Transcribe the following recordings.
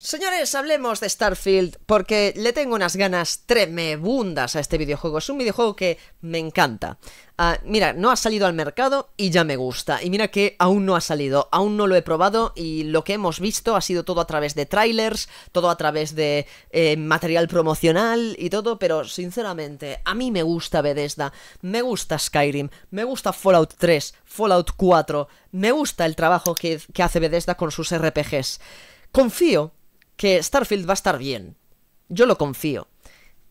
Señores, hablemos de Starfield porque le tengo unas ganas tremebundas a este videojuego. Es un videojuego que me encanta. Ah, mira, no ha salido al mercado y ya me gusta. Y mira que aún no ha salido, aún no lo he probado y lo que hemos visto ha sido todo a través de trailers, todo a través de eh, material promocional y todo, pero sinceramente, a mí me gusta Bethesda, me gusta Skyrim, me gusta Fallout 3, Fallout 4, me gusta el trabajo que, que hace Bethesda con sus RPGs. Confío que Starfield va a estar bien. Yo lo confío.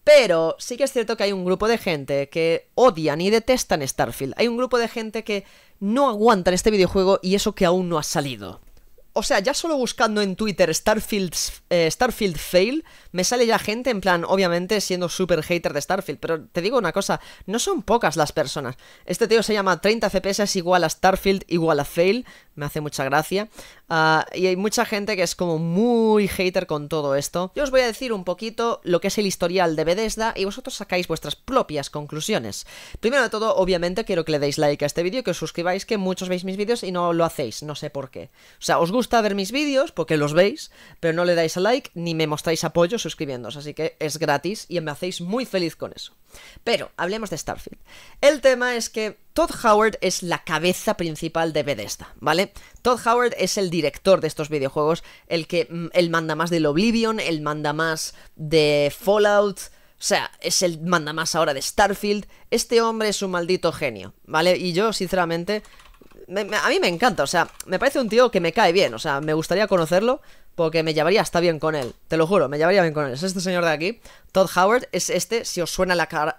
Pero sí que es cierto que hay un grupo de gente que odian y detestan Starfield. Hay un grupo de gente que no aguantan este videojuego y eso que aún no ha salido. O sea, ya solo buscando en Twitter Starfield, eh, Starfield fail, me sale ya gente en plan, obviamente siendo super hater de Starfield. Pero te digo una cosa, no son pocas las personas. Este tío se llama 30 FPS igual a Starfield igual a fail. Me hace mucha gracia. Ah, y hay mucha gente que es como muy hater con todo esto. Yo os voy a decir un poquito lo que es el historial de Bethesda y vosotros sacáis vuestras propias conclusiones. Primero de todo, obviamente, quiero que le deis like a este vídeo, que os suscribáis, que muchos veis mis vídeos y no lo hacéis, no sé por qué. O sea, os gusta ver mis vídeos porque los veis, pero no le dais a like ni me mostráis apoyo suscribiéndoos, así que es gratis y me hacéis muy feliz con eso. Pero, hablemos de Starfield. El tema es que Todd Howard es la cabeza principal de Bethesda, ¿vale? Todd Howard es el director de estos videojuegos, el que mm, el manda más del Oblivion, el manda más de Fallout, o sea, es el manda más ahora de Starfield. Este hombre es un maldito genio, ¿vale? Y yo, sinceramente, a mí me encanta, o sea, me parece un tío que me cae bien, o sea, me gustaría conocerlo porque me llevaría hasta bien con él, te lo juro, me llevaría bien con él. Es este señor de aquí, Todd Howard, es este, si os suena la cara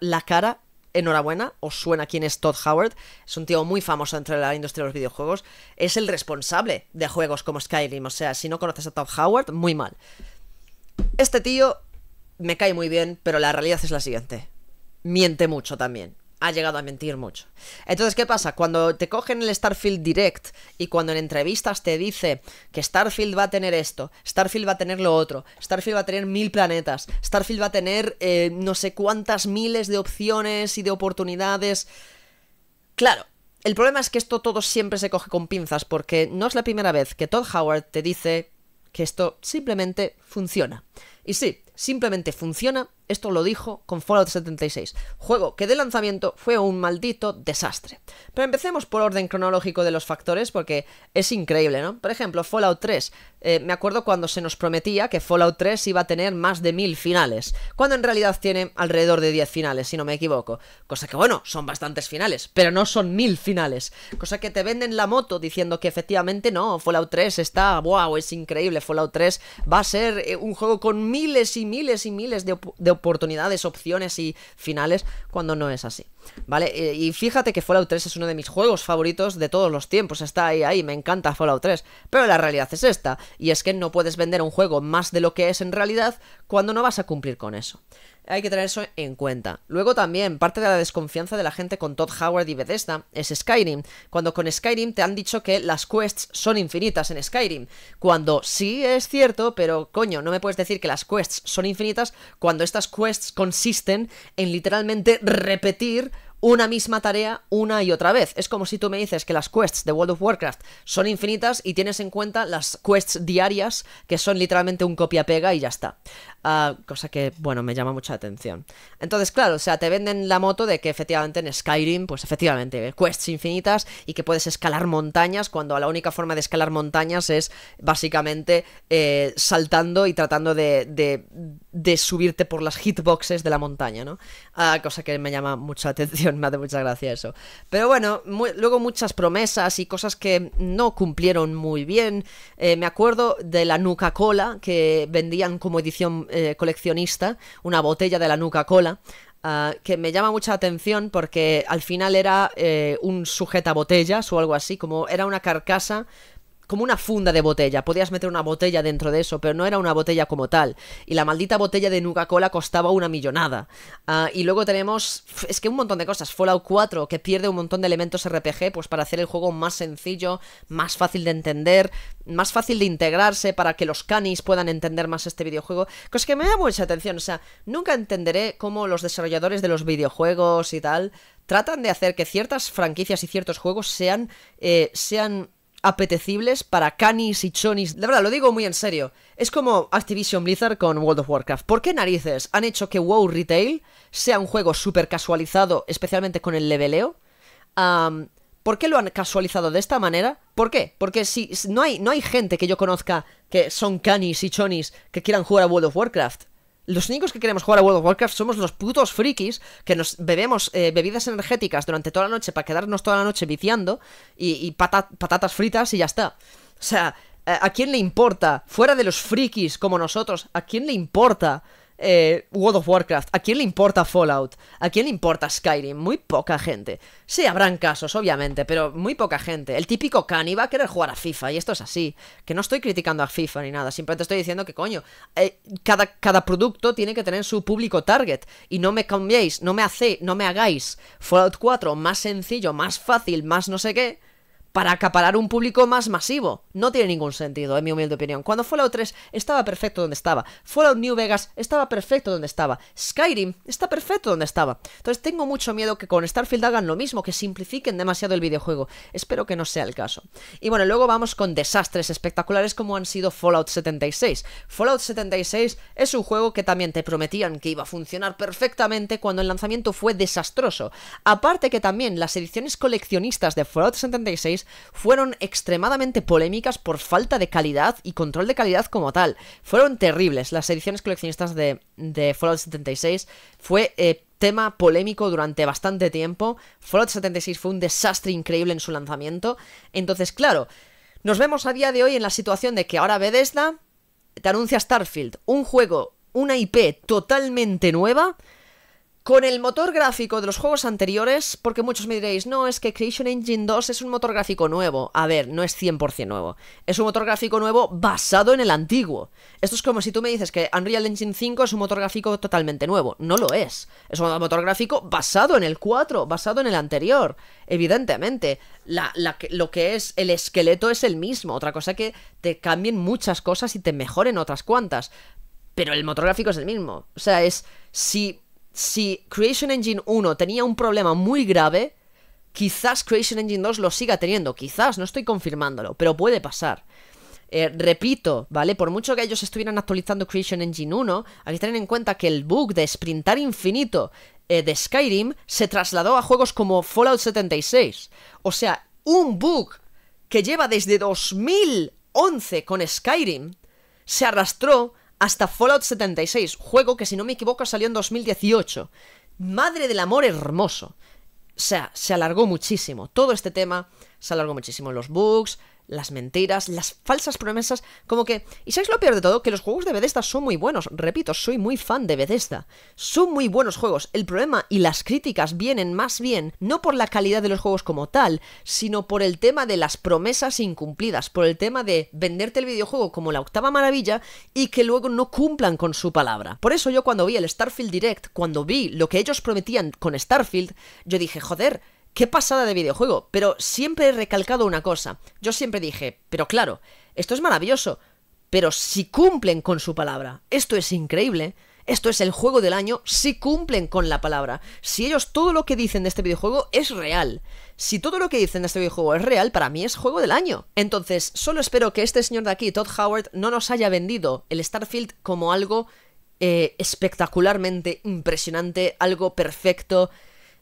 enhorabuena, os suena quién es Todd Howard, es un tío muy famoso dentro de la industria de los videojuegos, es el responsable de juegos como Skyrim, o sea, si no conoces a Todd Howard, muy mal. Este tío me cae muy bien, pero la realidad es la siguiente. Miente mucho también ha llegado a mentir mucho. Entonces, ¿qué pasa? Cuando te cogen el Starfield Direct y cuando en entrevistas te dice que Starfield va a tener esto, Starfield va a tener lo otro, Starfield va a tener mil planetas, Starfield va a tener eh, no sé cuántas miles de opciones y de oportunidades. Claro, el problema es que esto todo siempre se coge con pinzas porque no es la primera vez que Todd Howard te dice que esto simplemente funciona. Y sí, simplemente funciona, esto lo dijo con Fallout 76, juego que de lanzamiento fue un maldito desastre. Pero empecemos por orden cronológico de los factores porque es increíble, ¿no? Por ejemplo, Fallout 3, eh, me acuerdo cuando se nos prometía que Fallout 3 iba a tener más de mil finales, cuando en realidad tiene alrededor de 10 finales, si no me equivoco. Cosa que bueno, son bastantes finales, pero no son mil finales. Cosa que te venden la moto diciendo que efectivamente no, Fallout 3 está, wow, es increíble, Fallout 3 va a ser eh, un juego con miles y miles y miles de, oportunidades, opciones y finales, cuando no es así. ¿Vale? Eh, y fíjate que Fallout 3 es uno de mis juegos favoritos de todos los tiempos, está ahí, ahí, me encanta Fallout 3, pero la realidad es esta, y es que no puedes vender un juego más de lo que es en realidad cuando no vas a cumplir con eso. Hay que tener eso en cuenta. Luego también, parte de la desconfianza de la gente con Todd Howard y Bethesda es Skyrim. Cuando con Skyrim te han dicho que las quests son infinitas en Skyrim. Cuando sí es cierto, pero coño, no me puedes decir que las quests son infinitas cuando estas quests consisten en literalmente repetir una misma tarea una y otra vez. Es como si tú me dices que las quests de World of Warcraft son infinitas y tienes en cuenta las quests diarias, que son literalmente un copia-pega y ya está. Ah, cosa que, bueno, me llama mucha atención. Entonces, claro, o sea, te venden la moto de que efectivamente en Skyrim, pues efectivamente, quests infinitas y que puedes escalar montañas cuando la única forma de escalar montañas es básicamente eh, saltando y tratando de, de, subirte por las hitboxes de la montaña, ¿no? Ah, cosa que me llama mucha atención me hace mucha gracia eso. Pero bueno, luego muchas promesas y cosas que no cumplieron muy bien. Eh, me acuerdo de la Nuca Cola, que vendían como edición eh, coleccionista, una botella de la Nuca Cola. Ah, que me llama mucha atención porque al final era eh, un sujeta botellas o algo así, como era una carcasa como una funda de botella. Podías meter una botella dentro de eso, pero no era una botella como tal. Y la maldita botella de Nuka-Cola costaba una millonada. Ah, y luego tenemos, es que un montón de cosas. Fallout 4, que pierde un montón de elementos RPG, pues para hacer el juego más sencillo, más fácil de entender, más fácil de integrarse, para que los canis puedan entender más este videojuego. Cosas que me da mucha atención, o sea, nunca entenderé cómo los desarrolladores de los videojuegos y tal tratan de hacer que ciertas franquicias y ciertos juegos sean, eh, sean apetecibles para canis y chonis. De verdad, lo digo muy en serio. Es como Activision Blizzard con World of Warcraft. ¿Por qué narices han hecho que WoW Retail sea un juego súper casualizado, especialmente con el leveleo? ¿Por qué lo han casualizado de esta manera? ¿Por qué? Porque si no hay, no hay gente que yo conozca que son canis y chonis que quieran jugar a World of Warcraft los únicos que queremos jugar a World of Warcraft somos los putos frikis que nos bebemos eh, bebidas energéticas durante toda la noche para quedarnos toda la noche viciando y, patatas fritas y ya está. O sea, ¿a quién le importa? Fuera de los frikis como nosotros, ¿a quién le importa eh, World of Warcraft. ¿A quién le importa Fallout? ¿A quién le importa Skyrim? Muy poca gente. Sí, habrán casos, obviamente, pero muy poca gente. El típico cani va a querer jugar a FIFA, y esto es así. Que no estoy criticando a FIFA ni nada, simplemente estoy diciendo que, coño, eh, cada, cada producto tiene que tener su público target. Y no me cambiéis, no me hacéis, no me hagáis Fallout 4 más sencillo, más fácil, más no sé qué para acaparar un público más masivo. No tiene ningún sentido, en mi humilde opinión. Cuando Fallout 3 estaba perfecto donde estaba, Fallout New Vegas estaba perfecto donde estaba, Skyrim está perfecto donde estaba. Entonces tengo mucho miedo que con Starfield hagan lo mismo, que simplifiquen demasiado el videojuego. Espero que no sea el caso. Y bueno, luego vamos con desastres espectaculares como han sido Fallout 76. Fallout 76 es un juego que también te prometían que iba a funcionar perfectamente cuando el lanzamiento fue desastroso. Aparte que también las ediciones coleccionistas de Fallout 76 fueron extremadamente polémicas por falta de calidad y control de calidad como tal. Fueron terribles. Las ediciones coleccionistas de, Fallout 76 fue eh, tema polémico durante bastante tiempo. Fallout 76 fue un desastre increíble en su lanzamiento. Entonces, claro, nos vemos a día de hoy en la situación de que ahora Bethesda te anuncia Starfield, un juego, una IP totalmente nueva con el motor gráfico de los juegos anteriores, porque muchos me diréis, no, es que Creation Engine 2 es un motor gráfico nuevo. A ver, no es 100% nuevo. Es un motor gráfico nuevo basado en el antiguo. Esto es como si tú me dices que Unreal Engine 5 es un motor gráfico totalmente nuevo. No lo es. Es un motor gráfico basado en el 4, basado en el anterior. Evidentemente, lo que es el esqueleto es el mismo. Otra cosa que te cambien muchas cosas y te mejoren otras cuantas. Pero el motor gráfico es el mismo. O sea, es si si Creation Engine 1 tenía un problema muy grave, quizás Creation Engine 2 lo siga teniendo, quizás, no estoy confirmándolo, pero puede pasar. Eh, repito, ¿vale? Por mucho que ellos estuvieran actualizando Creation Engine 1, hay que tener en cuenta que el bug de sprintar infinito eh, de Skyrim se trasladó a juegos como Fallout 76. O sea, un bug que lleva desde 2011 con Skyrim se arrastró hasta Fallout 76, juego que si no me equivoco salió en 2018. Madre del amor hermoso. O sea, se alargó muchísimo. Todo este tema se alargó muchísimo. Los bugs, las mentiras, las falsas promesas, como que... ¿Y sabéis lo peor de todo? Que los juegos de Bethesda son muy buenos, repito, soy muy fan de Bethesda. Son muy buenos juegos, el problema y las críticas vienen más bien no por la calidad de los juegos como tal, sino por el tema de las promesas incumplidas, por el tema de venderte el videojuego como la octava maravilla y que luego no cumplan con su palabra. Por eso yo cuando vi el Starfield Direct, cuando vi lo que ellos prometían con Starfield, yo dije, joder, Qué pasada de videojuego, pero siempre he recalcado una cosa. Yo siempre dije, pero claro, esto es maravilloso, pero si cumplen con su palabra, esto es increíble. Esto es el juego del año si cumplen con la palabra. Si ellos todo lo que dicen de este videojuego es real. Si todo lo que dicen de este videojuego es real, para mí es juego del año. Entonces, solo espero que este señor de aquí, Todd Howard, no nos haya vendido el Starfield como algo eh, espectacularmente impresionante, algo perfecto.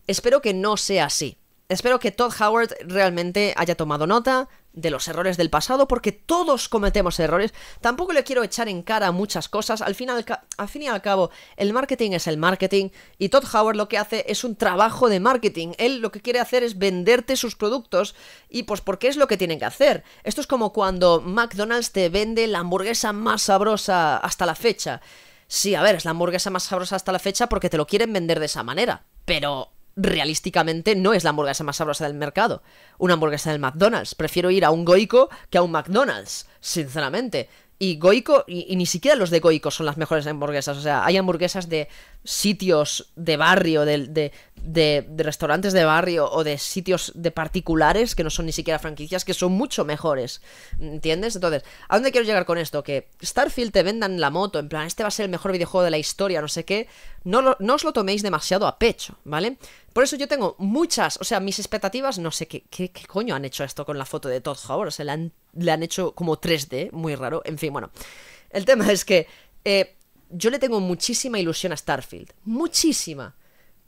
Espero que no sea así. Espero que Todd Howard realmente haya tomado nota de los errores del pasado, porque todos cometemos errores. Tampoco le quiero echar en cara muchas cosas. Al fin, al, fin y al cabo, el marketing es el marketing y Todd Howard lo que hace es un trabajo de marketing. Él lo que quiere hacer es venderte sus productos y pues porque es lo que tienen que hacer. Esto es como cuando McDonald's te vende la hamburguesa más sabrosa hasta la fecha. Sí, a ver, es la hamburguesa más sabrosa hasta la fecha porque te lo quieren vender de esa manera. Pero realísticamente no es la hamburguesa más sabrosa del mercado. Una hamburguesa del McDonald's. Prefiero ir a un Goico que a un McDonald's, sinceramente. Y Goico, y, ni siquiera los de Goico son las mejores hamburguesas. O sea, hay hamburguesas de sitios de barrio, de, restaurantes de barrio o de sitios de particulares que no son ni siquiera franquicias, que son mucho mejores. ¿Entiendes? Entonces, ¿a dónde quiero llegar con esto? Que Starfield te vendan la moto, en plan, este va a ser el mejor videojuego de la historia, no sé qué. No, no os lo toméis demasiado a pecho, ¿vale? Por eso yo tengo muchas, o sea, mis expectativas, no sé qué, qué, coño han hecho esto con la foto de Todd Howard, o sea, le han, le han hecho como 3D, muy raro, en fin, bueno. El tema es que... Eh, yo le tengo muchísima ilusión a Starfield. Muchísima.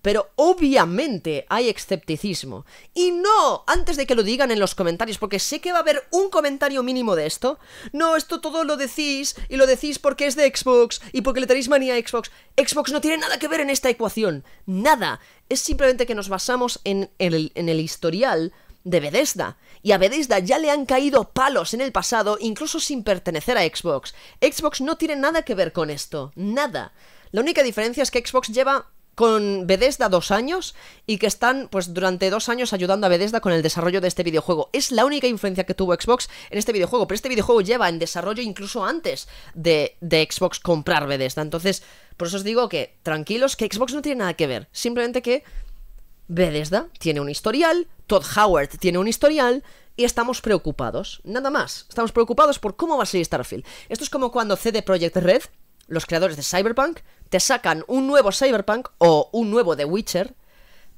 Pero obviamente hay escepticismo. Y no, antes de que lo digan en los comentarios, porque sé que va a haber un comentario mínimo de esto. No, esto todo lo decís y lo decís porque es de Xbox y porque le tenéis manía a Xbox. Xbox no tiene nada que ver en esta ecuación. Nada. Es simplemente que nos basamos en el, en el historial de Bethesda. Y a Bethesda ya le han caído palos en el pasado, incluso sin pertenecer a Xbox. Xbox no tiene nada que ver con esto, nada. La única diferencia es que Xbox lleva con Bethesda dos años y que están pues durante dos años ayudando a Bethesda con el desarrollo de este videojuego. Es la única influencia que tuvo Xbox en este videojuego, pero este videojuego lleva en desarrollo incluso antes de, de Xbox comprar Bethesda. Entonces, por eso os digo que tranquilos, que Xbox no tiene nada que ver, simplemente que Bethesda tiene un historial, Todd Howard tiene un historial, y estamos preocupados. Nada más. Estamos preocupados por cómo va a ser Starfield. Esto es como cuando CD Projekt Red, los creadores de Cyberpunk, te sacan un nuevo Cyberpunk o un nuevo The Witcher.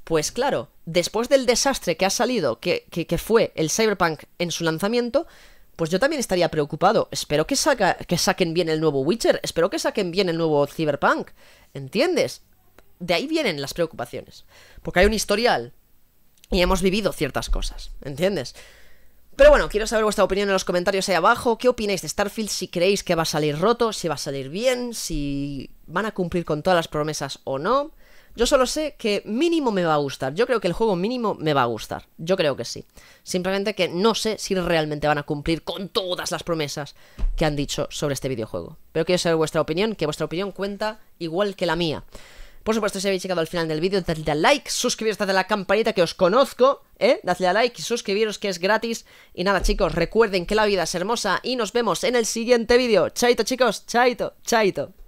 Pues claro, después del desastre que ha salido, que, fue el Cyberpunk en su lanzamiento, pues yo también estaría preocupado. Espero que, que saquen bien el nuevo Witcher, espero que saquen bien el nuevo Cyberpunk. ¿Entiendes? de ahí vienen las preocupaciones. Porque hay un historial y hemos vivido ciertas cosas, ¿entiendes? Pero bueno, quiero saber vuestra opinión en los comentarios ahí abajo. ¿Qué opináis de Starfield? Si creéis que va a salir roto, si va a salir bien, si van a cumplir con todas las promesas o no. Yo solo sé que mínimo me va a gustar. Yo creo que el juego mínimo me va a gustar. Yo creo que sí. Simplemente que no sé si realmente van a cumplir con todas las promesas que han dicho sobre este videojuego. Pero quiero saber vuestra opinión, que vuestra opinión cuenta igual que la mía. Por supuesto, si habéis llegado al final del vídeo, dadle a like, suscribiros, dadle a la campanita que os conozco, ¿eh? Dadle a like y suscribiros que es gratis. Y nada, chicos, recuerden que la vida es hermosa y nos vemos en el siguiente vídeo. Chaito, chicos, chaito, chaito.